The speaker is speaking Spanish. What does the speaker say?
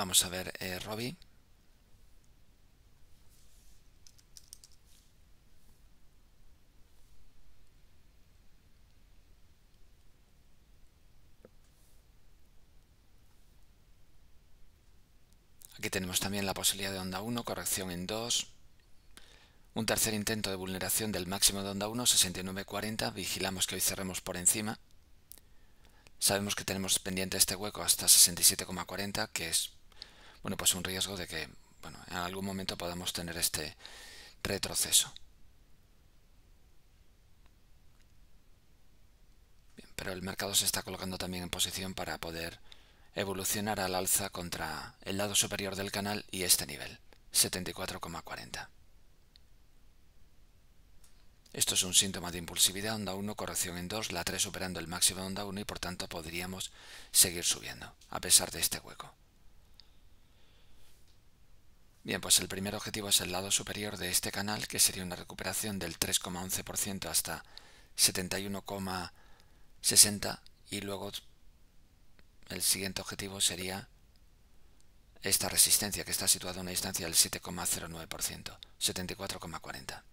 Vamos a ver, eh, Robbie. Aquí tenemos también la posibilidad de onda 1, corrección en 2. Un tercer intento de vulneración del máximo de onda 1, 69.40. Vigilamos que hoy cerremos por encima. Sabemos que tenemos pendiente este hueco hasta 67,40, que es bueno, pues un riesgo de que bueno, en algún momento podamos tener este retroceso. pero el mercado se está colocando también en posición para poder evolucionar al alza contra el lado superior del canal y este nivel, 74,40. Esto es un síntoma de impulsividad, onda 1, corrección en 2, la 3 superando el máximo de onda 1 y por tanto podríamos seguir subiendo, a pesar de este hueco. Bien, pues el primer objetivo es el lado superior de este canal, que sería una recuperación del 3,11% hasta 71,60 y luego el siguiente objetivo sería esta resistencia que está situada a una distancia del 7,09%, 74,40.